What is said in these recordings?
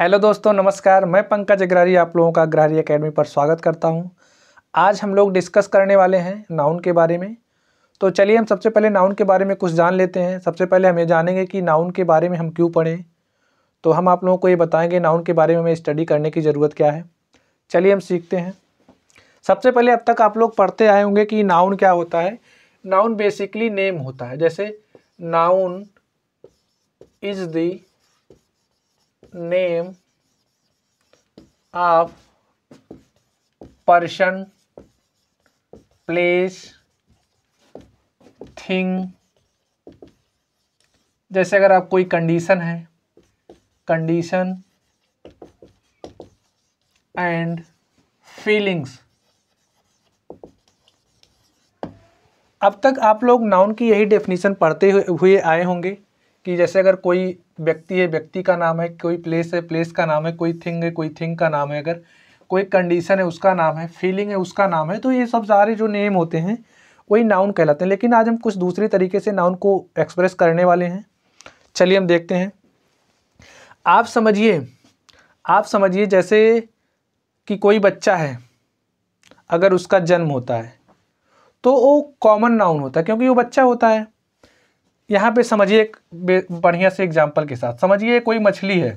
hello दोस्तों नमस्कार मैं पंकज अग्रारी आप लोगों का अग्रारी एकेडमी पर स्वागत करता हूं आज हम लोग डिस्कस करने वाले हैं नाउन के बारे में तो चलिए हम सबसे पहले नाउन के बारे में कुछ जान लेते हैं सबसे पहले हम ये जानेंगे कि नाउन के बारे में हम क्यों पढ़ें तो हम आप लोगों को ये बताएंगे नाउन के बारे में हमें स्टडी करने की ज़रूरत क्या है चलिए हम सीखते हैं सबसे पहले अब तक आप लोग पढ़ते आए होंगे कि नाउन क्या होता है नाउन बेसिकली नेम होता है जैसे noun is the name of person place thing जैसे अगर आप कोई कंडीशन है कंडीशन एंड फीलिंग्स अब तक आप लोग नाउन की यही डेफिनेशन पढ़ते हुए आए होंगे कि जैसे अगर कोई व्यक्ति है व्यक्ति का नाम है कोई प्लेस है प्लेस का नाम है कोई थिंग है कोई थिंग का नाम है अगर कोई कंडीशन है उसका नाम है फीलिंग है उसका नाम है तो ये सब सारे जो नेम होते हैं वही नाउन कहलाते हैं लेकिन आज हम कुछ दूसरे तरीके से नाउन को एक्सप्रेस करने वाले हैं चलिए हम देखते हैं आप समझिए आप समझिए जैसे कि कोई बच्चा है अगर उसका जन्म होता है तो वो कॉमन नाउन होता है क्योंकि वो बच्चा होता है यहाँ पे समझिए एक बढ़िया से एग्जाम्पल के साथ समझिए कोई मछली है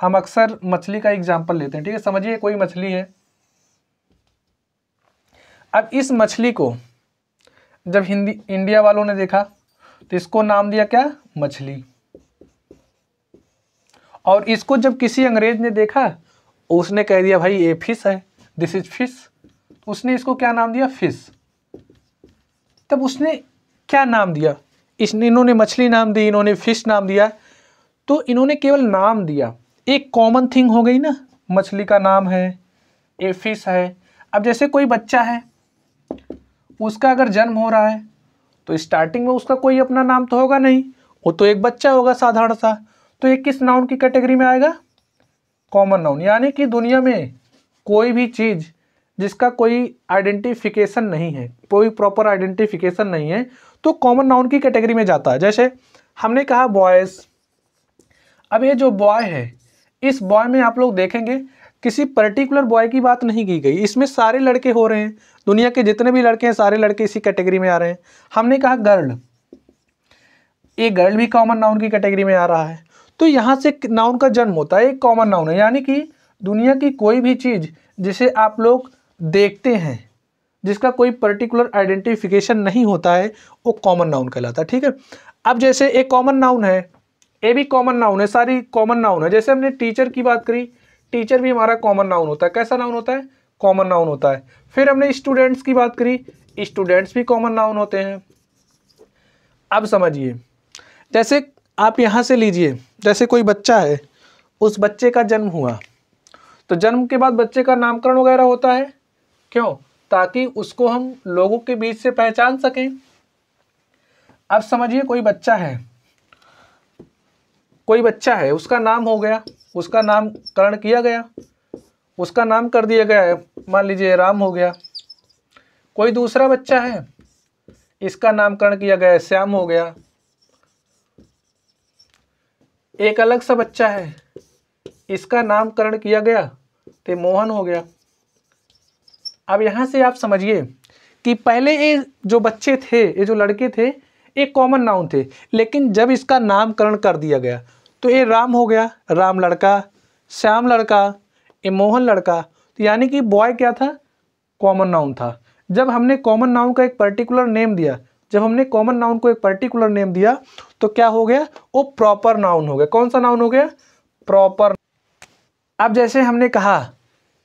हम अक्सर मछली का एग्जाम्पल लेते हैं ठीक है समझिए कोई मछली है अब इस मछली को जब हिंदी इंडिया वालों ने देखा तो इसको नाम दिया क्या मछली और इसको जब किसी अंग्रेज ने देखा उसने कह दिया भाई ये फिश है दिस इज फिश उसने इसको क्या नाम दिया फिश तब उसने क्या नाम दिया इस इन्होंने मछली नाम दी इन्होंने फिश नाम दिया तो इन्होंने केवल नाम दिया एक कॉमन थिंग हो गई ना मछली का नाम है ए फिश है अब जैसे कोई बच्चा है उसका अगर जन्म हो रहा है तो स्टार्टिंग में उसका कोई अपना नाम तो होगा नहीं वो तो एक बच्चा होगा साधारण सा तो ये किस नाउन की कैटेगरी में आएगा कॉमन नाउन यानी कि दुनिया में कोई भी चीज़ जिसका कोई आइडेंटिफिकेशन नहीं है कोई प्रॉपर आइडेंटिफिकेशन नहीं है तो कॉमन नाउन की कैटेगरी में जाता है जैसे हमने कहा बॉयज़ अब ये जो बॉय है इस बॉय में आप लोग देखेंगे किसी पर्टिकुलर बॉय की बात नहीं की गई इसमें सारे लड़के हो रहे हैं दुनिया के जितने भी लड़के हैं सारे लड़के इसी कैटेगरी में आ रहे हैं हमने कहा गर्ल ये गर्ल भी कॉमन नाउन की कैटेगरी में आ रहा है तो यहाँ से नाउन का जन्म होता है एक कॉमन नाउन है यानी कि दुनिया की कोई भी चीज़ जिसे आप लोग देखते हैं जिसका कोई पर्टिकुलर आइडेंटिफिकेशन नहीं होता है वो कॉमन नाउन कहलाता है ठीक है अब जैसे एक कॉमन नाउन है ए भी कॉमन नाउन है सारी कॉमन नाउन है जैसे हमने टीचर की बात करी टीचर भी हमारा कॉमन नाउन होता है कैसा नाउन होता है कॉमन नाउन होता है फिर हमने स्टूडेंट्स की बात करी स्टूडेंट्स भी कॉमन नाउन होते हैं अब समझिए जैसे आप यहाँ से लीजिए जैसे कोई बच्चा है उस बच्चे का जन्म हुआ तो जन्म के बाद बच्चे का नामकरण वगैरह होता है क्यों ताकि उसको हम लोगों के बीच से पहचान सकें अब समझिए कोई बच्चा है कोई बच्चा है उसका नाम हो गया उसका नामकरण किया गया उसका नाम कर दिया गया है मान लीजिए राम हो गया कोई दूसरा बच्चा है इसका नामकरण किया गया श्याम हो गया एक अलग सा बच्चा है इसका नामकरण किया गया तो मोहन हो गया अब यहाँ से आप समझिए कि पहले ये जो बच्चे थे ये जो लड़के थे ये कॉमन नाउन थे लेकिन जब इसका नामकरण कर दिया गया तो ये राम हो गया राम लड़का श्याम लड़का ये मोहन लड़का तो यानी कि बॉय क्या था कॉमन नाउन था जब हमने कॉमन नाउन का एक पर्टिकुलर नेम दिया जब हमने कॉमन नाउन को एक पर्टिकुलर नेम दिया तो क्या हो गया वो प्रॉपर नाउन हो गया कौन सा नाउन हो गया प्रॉपर अब जैसे हमने कहा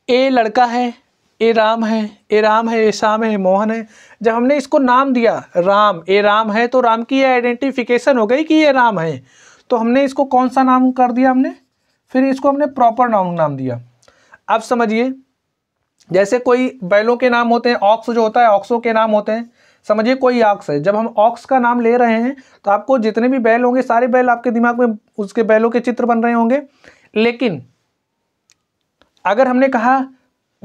ए लड़का है ए राम है ए राम है ए शाम है मोहन है जब हमने इसको नाम दिया राम ए राम है तो राम की आइडेंटिफिकेशन हो गई कि ये राम है तो हमने इसको कौन सा नाम कर दिया हमने फिर इसको हमने प्रॉपर नाउन नाम दिया अब समझिए जैसे कोई बैलों के नाम होते हैं ऑक्स जो होता है ऑक्सों के नाम होते हैं समझिए कोई ऑक्स है जब हम ऑक्स का नाम ले रहे हैं तो आपको जितने भी बैल होंगे सारे बैल आपके दिमाग में उसके बैलों के चित्र बन रहे होंगे लेकिन अगर हमने कहा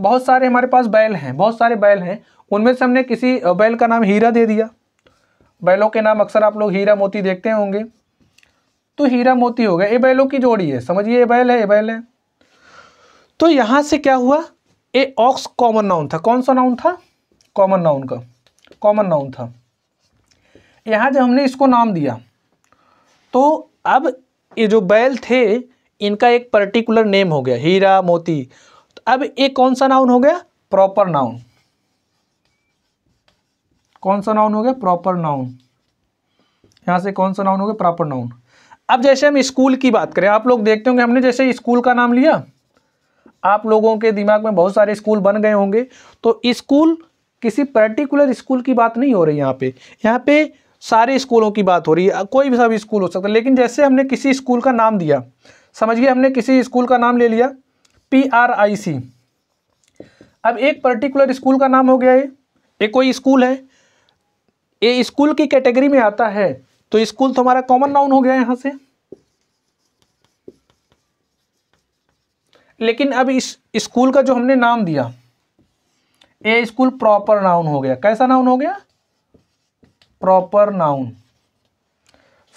बहुत सारे हमारे पास बैल हैं बहुत सारे बैल हैं उनमें से हमने किसी बैल का नाम हीरा दे दिया बैलों के नाम अक्सर आप लोग हीरा मोती देखते होंगे तो हीरा मोती हो गया ये बैलों की जोड़ी है समझिए ये बैल है ये बैल है तो यहां से क्या हुआ ए ऑक्स कॉमन नाउन था कौन सा नाउन था कॉमन नाउन का कॉमन नाउन था यहाँ जब हमने इसको नाम दिया तो अब ये जो बैल थे इनका एक पर्टिकुलर नेम हो गया हीरा मोती अब ये कौन सा नाउन हो गया प्रॉपर नाउन कौन सा नाउन हो गया प्रॉपर नाउन यहां से कौन सा नाउन हो गया प्रॉपर नाउन अब जैसे हम स्कूल की बात करें आप लोग देखते होंगे हमने जैसे स्कूल का नाम लिया आप लोगों के दिमाग में बहुत सारे स्कूल बन गए होंगे तो स्कूल किसी पर्टिकुलर स्कूल की बात नहीं हो रही यहाँ पे यहाँ पे सारे स्कूलों की बात हो रही है कोई भी सब स्कूल हो सकता है लेकिन जैसे हमने किसी स्कूल का नाम दिया समझिए हमने किसी स्कूल का नाम ले लिया पी आर आई सी अब एक पर्टिकुलर स्कूल का नाम हो गया ये ये कोई स्कूल है ये स्कूल की कैटेगरी में आता है तो स्कूल तो हमारा कॉमन नाउन हो गया यहाँ से लेकिन अब इस स्कूल का जो हमने नाम दिया ये स्कूल प्रॉपर नाउन हो गया कैसा नाउन हो गया प्रॉपर नाउन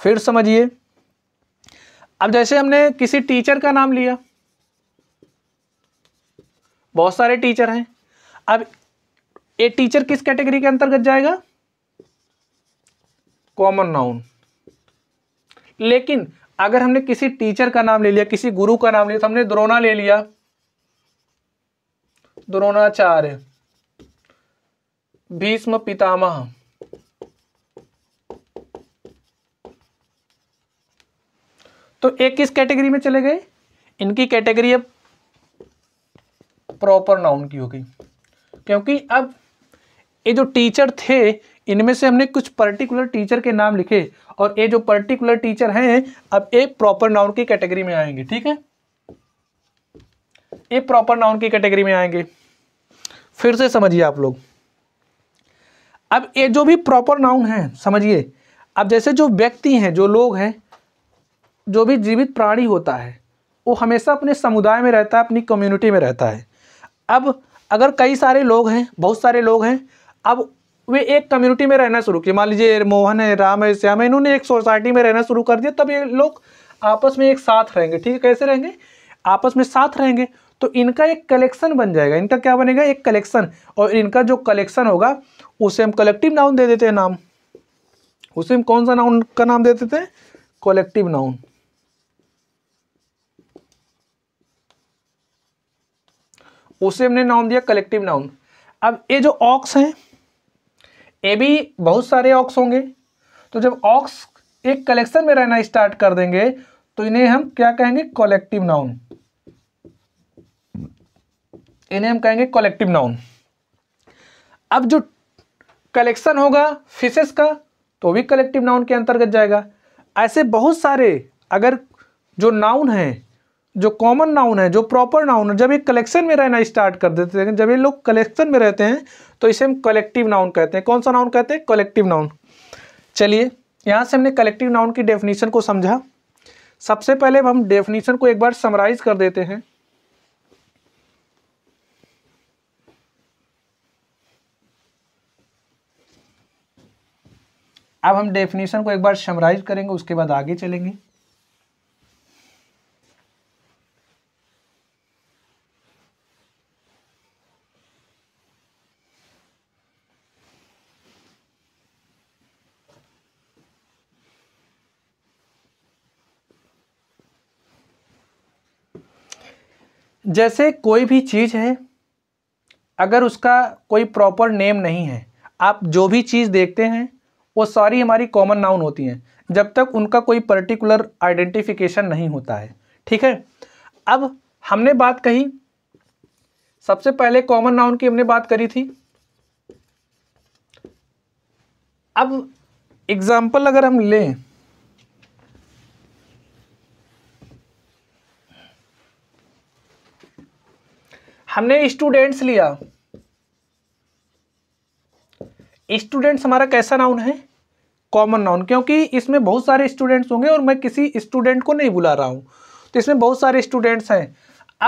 फिर समझिए अब जैसे हमने किसी टीचर का नाम लिया बहुत सारे टीचर हैं अब ये टीचर किस कैटेगरी के अंतर्गत जाएगा कॉमन नाउन लेकिन अगर हमने किसी टीचर का नाम ले लिया किसी गुरु का नाम ले लिया तो हमने द्रोणा ले लिया द्रोणाचार्य भीष्म पितामह तो एक किस कैटेगरी में चले गए इनकी कैटेगरी अब प्रॉपर नाउन की हो गई क्योंकि अब ये जो टीचर थे इनमें से हमने कुछ पर्टिकुलर टीचर के नाम लिखे और ये जो पर्टिकुलर टीचर हैं अब ये प्रॉपर नाउन की कैटेगरी में आएंगे ठीक है ये प्रॉपर नाउन की कैटेगरी में आएंगे फिर से समझिए आप लोग अब ये जो भी प्रॉपर नाउन है समझिए अब जैसे जो व्यक्ति हैं जो लोग हैं जो भी जीवित प्राणी होता है वो हमेशा अपने समुदाय में रहता है अपनी कम्युनिटी में रहता है अब अगर कई सारे लोग हैं बहुत सारे लोग हैं अब वे एक कम्युनिटी में रहना शुरू किए मान लीजिए मोहन है राम है श्याम है इन्होंने एक सोसाइटी में रहना शुरू कर दिया तब ये लोग आपस में एक साथ रहेंगे ठीक है कैसे रहेंगे आपस में साथ रहेंगे तो इनका एक कलेक्शन बन जाएगा इनका क्या बनेगा एक कलेक्शन और इनका जो कलेक्शन होगा उसे हम कलेक्टिव नाउन दे देते हैं नाम उसे हम कौन सा नाउन का नाम दे देते हैं कलेक्टिव नाउन उसे हमने नाउन दिया कलेक्टिव नाउन अब ये जो ऑक्स हैं ये भी बहुत सारे ऑक्स होंगे तो जब ऑक्स एक कलेक्शन में रहना स्टार्ट कर देंगे तो इन्हें हम क्या कहेंगे कलेक्टिव नाउन इन्हें हम कहेंगे कलेक्टिव नाउन अब जो कलेक्शन होगा फिशेस का तो भी कलेक्टिव नाउन के अंतर्गत जाएगा ऐसे बहुत सारे अगर जो नाउन हैं जो कॉमन नाउन है जो प्रॉपर नाउन है जब ये कलेक्शन में रहना स्टार्ट कर देते हैं जब ये लोग कलेक्शन में रहते हैं तो इसे हम कलेक्टिव नाउन कहते हैं कौन सा नाउन कहते हैं कलेक्टिव नाउन चलिए यहाँ से हमने कलेक्टिव नाउन की डेफिनेशन को समझा सबसे पहले हम डेफिनेशन को एक बार समराइज कर देते हैं अब हम डेफिनेशन को एक बार समराइज करेंगे उसके बाद आगे चलेंगे जैसे कोई भी चीज़ है अगर उसका कोई प्रॉपर नेम नहीं है आप जो भी चीज़ देखते हैं वो सारी हमारी कॉमन नाउन होती हैं जब तक उनका कोई पर्टिकुलर आइडेंटिफिकेशन नहीं होता है ठीक है अब हमने बात कही सबसे पहले कॉमन नाउन की हमने बात करी थी अब एग्जाम्पल अगर हम लें हमने स्टूडेंट्स लिया स्टूडेंट्स हमारा कैसा नाउन है कॉमन नाउन क्योंकि इसमें बहुत सारे स्टूडेंट्स होंगे और मैं किसी स्टूडेंट को नहीं बुला रहा हूं तो इसमें बहुत सारे स्टूडेंट्स हैं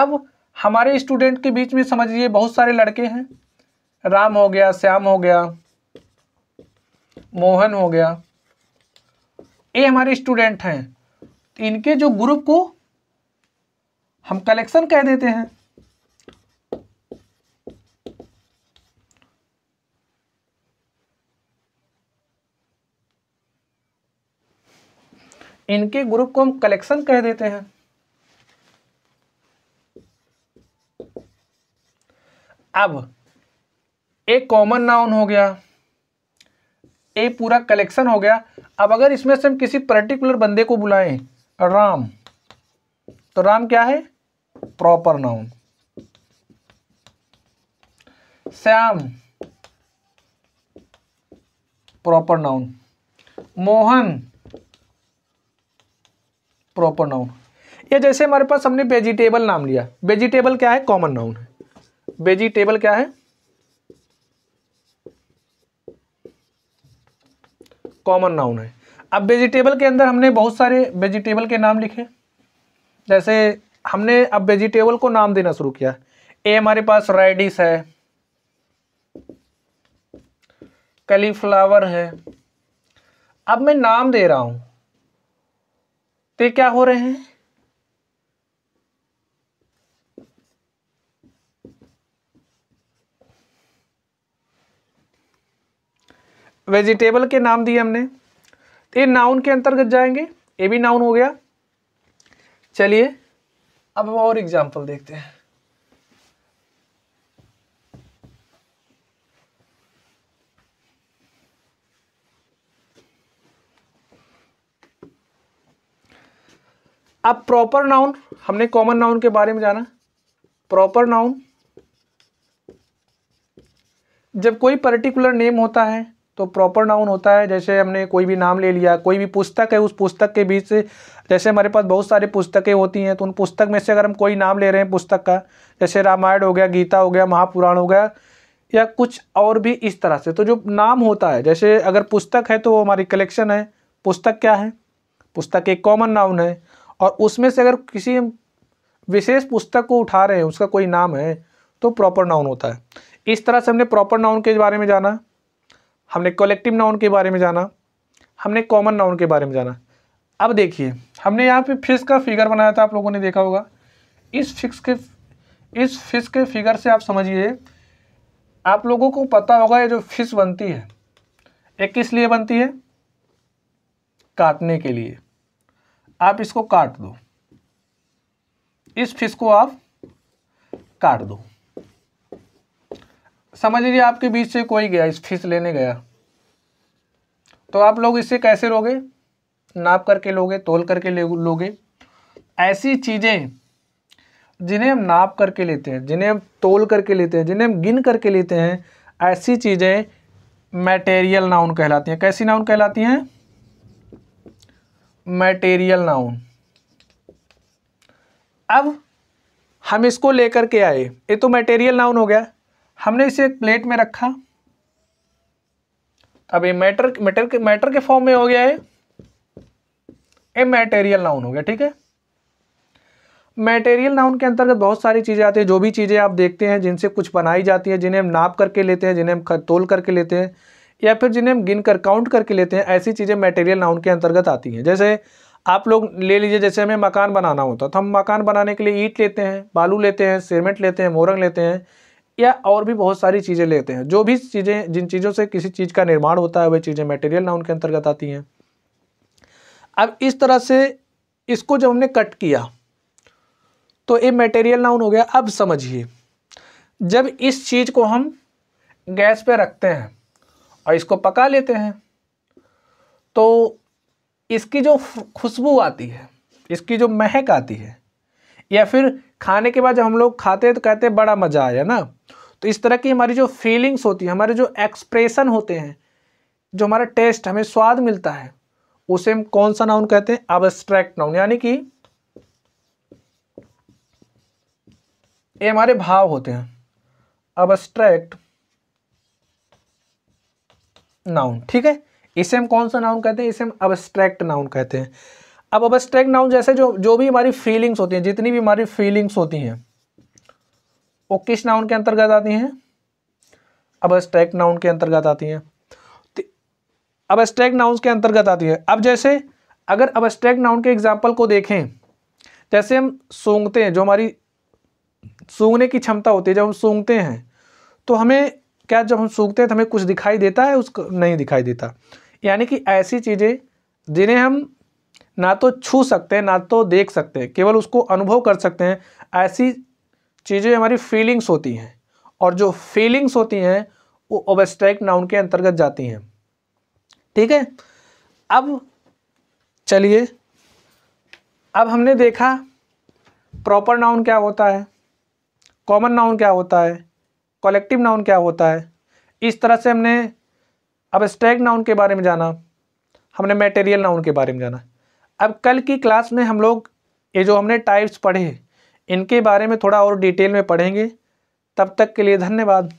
अब हमारे स्टूडेंट के बीच में समझिए बहुत सारे लड़के हैं राम हो गया श्याम हो गया मोहन हो गया ये हमारे स्टूडेंट हैं इनके जो ग्रुप को हम कलेक्शन कह देते हैं इनके ग्रुप को हम कलेक्शन कह देते हैं अब एक कॉमन नाउन हो गया ए पूरा कलेक्शन हो गया अब अगर इसमें से हम किसी पर्टिकुलर बंदे को बुलाएं राम तो राम क्या है proper noun Shyam proper noun Mohan proper noun या जैसे हमारे पास हमने वेजिटेबल नाम लिया वेजिटेबल क्या है कॉमन नाउन है वेजिटेबल क्या है कॉमन नाउन है अब वेजिटेबल के अंदर हमने बहुत सारे वेजिटेबल के नाम लिखे जैसे हमने अब वेजिटेबल को नाम देना शुरू किया ए हमारे पास रेडिस है कलीफ्लावर है अब मैं नाम दे रहा हूं तो क्या हो रहे हैं वेजिटेबल के नाम दिए हमने तो ये नाउन के अंतर्गत जाएंगे ये भी नाउन हो गया चलिए अब हम और एग्जाम्पल देखते हैं अब प्रॉपर नाउन हमने कॉमन नाउन के बारे में जाना प्रॉपर नाउन जब कोई पर्टिकुलर नेम होता है तो प्रॉपर नाउन होता है जैसे हमने कोई भी नाम ले लिया कोई भी पुस्तक है उस पुस्तक के बीच से जैसे हमारे पास बहुत सारी पुस्तकें होती हैं तो उन पुस्तक में से अगर हम कोई नाम ले रहे हैं पुस्तक का जैसे रामायण हो गया गीता हो गया महापुराण हो गया या कुछ और भी इस तरह से तो जो नाम होता है जैसे अगर पुस्तक है तो वो हमारी कलेक्शन है पुस्तक क्या है पुस्तक एक कॉमन नाउन है और उसमें से अगर किसी विशेष पुस्तक को उठा रहे हैं उसका कोई नाम है तो प्रॉपर नाउन होता है इस तरह से हमने प्रॉपर नाउन के बारे में जाना हमने कलेक्टिव नाउन के बारे में जाना हमने कॉमन नाउन के बारे में जाना अब देखिए हमने यहाँ पे फिश का फिगर बनाया था आप लोगों ने देखा होगा इस फिक्स के इस फिश के फिगर से आप समझिए आप लोगों को पता होगा ये जो फिश बनती है ये किस लिए बनती है काटने के लिए आप इसको काट दो इस फिश को आप काट दो समझ लीजिए आपके बीच से कोई गया इस फिश लेने गया तो आप लोग इसे कैसे रोगे नाप करके लोगे तोल करके लोगे ऐसी चीज़ें जिन्हें हम नाप करके लेते हैं जिन्हें हम तोल करके लेते हैं जिन्हें हम गिन करके लेते हैं ऐसी चीज़ें मटेरियल नाउन कहलाती हैं कैसी नाउन कहलाती हैं मटेरियल नाउन अब हम इसको लेकर के आए ये तो मटेरियल नाउन हो गया हमने इसे एक प्लेट में रखा अब ये मैटर मैटर के मैटर के फॉर्म में हो गया है ये मैटेरियल नाउन हो गया ठीक है मटेरियल नाउन के अंतर्गत बहुत सारी चीज़ें आती हैं जो भी चीज़ें आप देखते हैं जिनसे कुछ बनाई जाती हैं जिन्हें हम नाप करके लेते हैं जिन्हें हम तोल करके लेते हैं या फिर जिन्हें हम गिन कर काउंट करके लेते हैं ऐसी चीज़ें मटेरियल नाउन के अंतर्गत आती हैं जैसे आप लोग ले लीजिए जैसे हमें मकान बनाना होता तो हम मकान बनाने के लिए ईट लेते हैं बालू लेते हैं सीमेंट लेते हैं मोरंग लेते हैं या और भी बहुत सारी चीज़ें लेते हैं जो भी चीज़ें जिन चीज़ों से किसी चीज़ का निर्माण होता है वह चीज़ें मटेरियल नाउन के अंतर्गत आती हैं अब इस तरह से इसको जब हमने कट किया तो ये मटेरियल नाउन हो गया अब समझिए जब इस चीज़ को हम गैस पे रखते हैं और इसको पका लेते हैं तो इसकी जो खुशबू आती है इसकी जो महक आती है या फिर खाने के बाद जब हम लोग खाते हैं तो कहते हैं बड़ा मज़ा आया ना तो इस तरह की हमारी जो फीलिंग्स होती है हमारे जो एक्सप्रेशन होते हैं जो हमारा टेस्ट हमें स्वाद मिलता है उसे हम कौन सा नाउन कहते हैं अबस्ट्रैक्ट नाउन यानी कि ये हमारे भाव होते हैं अबस्ट्रैक्ट नाउन ठीक है इसे हम कौन सा नाउन कहते हैं इसे हम अबस्ट्रैक्ट नाउन कहते हैं अब अबस्ट्रैक्ट नाउन जैसे जो जो भी हमारी फीलिंग्स होती हैं जितनी भी हमारी फीलिंग्स होती हैं वो किस नाउन के अंतर्गत आती हैं अबस्ट्रैक्ट नाउन के अंतर्गत आती हैं अबस्ट्रैक्ट तो नाउन के अंतर्गत आती है अब जैसे अगर अबस्ट्रैक्ट नाउन के एग्जाम्पल को देखें जैसे हम सूंघते हैं जो हमारी सूंघने की क्षमता होती है जब हम सूंघते हैं तो हमें क्या जब हम सूखते हैं तो हमें कुछ दिखाई देता है उसको नहीं दिखाई देता यानी कि ऐसी चीज़ें जिन्हें हम ना तो छू सकते हैं ना तो देख सकते हैं केवल उसको अनुभव कर सकते हैं ऐसी चीज़ें हमारी फीलिंग्स होती हैं और जो फीलिंग्स होती हैं वो ओबेस्ट्रैक नाउन के अंतर्गत जाती हैं ठीक है अब चलिए अब हमने देखा प्रॉपर नाउन क्या होता है कॉमन नाउन क्या होता है कॉलेक्टिव नाउन क्या होता है इस तरह से हमने अब स्टैग नाउन के बारे में जाना हमने मेटेरियल नाउन के बारे में जाना अब कल की क्लास में हम लोग ये जो हमने टाइप्स पढ़े इनके बारे में थोड़ा और डिटेल में पढ़ेंगे तब तक के लिए धन्यवाद